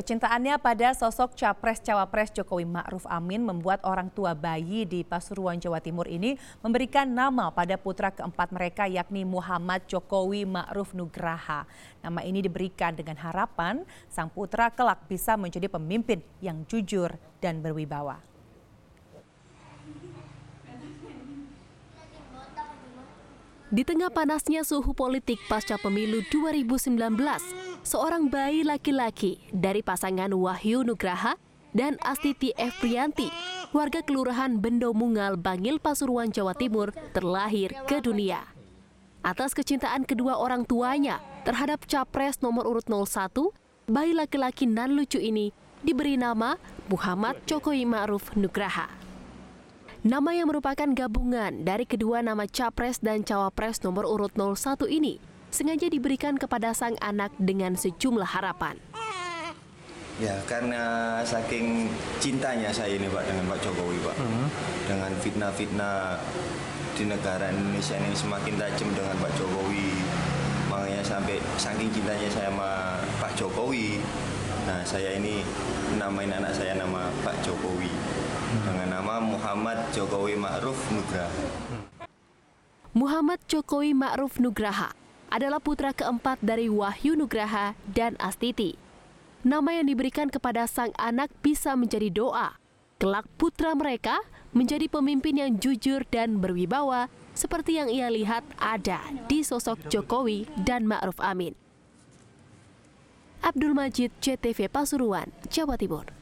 Kecintaannya pada sosok capres-cawapres Jokowi Ma'ruf Amin membuat orang tua bayi di Pasuruan, Jawa Timur ini memberikan nama pada putra keempat mereka yakni Muhammad Jokowi Ma'ruf Nugraha. Nama ini diberikan dengan harapan sang putra kelak bisa menjadi pemimpin yang jujur dan berwibawa. Di tengah panasnya suhu politik pasca pemilu 2019, seorang bayi laki-laki dari pasangan Wahyu Nugraha dan Astiti F. Prianti, warga Kelurahan Bendo Bangil, Pasuruan, Jawa Timur, terlahir ke dunia. Atas kecintaan kedua orang tuanya terhadap Capres nomor urut 01, bayi laki-laki nan lucu ini diberi nama Muhammad Jokowi Ma'ruf Nugraha. Nama yang merupakan gabungan dari kedua nama capres dan cawapres nomor urut 01 ini sengaja diberikan kepada sang anak dengan sejumlah harapan. Ya, karena saking cintanya saya ini Pak dengan Pak Jokowi Pak, Mm -hmm. dengan fitnah-fitnah di negara Indonesia ini semakin tajam dengan Pak Jokowi, makanya sampai saking cintanya saya sama Pak Jokowi, nah saya ini namain anak saya nama Pak Jokowi dengan nama Muhammad Jokowi Ma'ruf Nugraha. Muhammad Jokowi Ma'ruf Nugraha adalah putra keempat dari Wahyu Nugraha dan Astiti. Nama yang diberikan kepada sang anak bisa menjadi doa. Kelak putra mereka menjadi pemimpin yang jujur dan berwibawa seperti yang ia lihat ada di sosok Jokowi dan Ma'ruf Amin. Abdul Majid, CTV Pasuruan, Jawa Timur.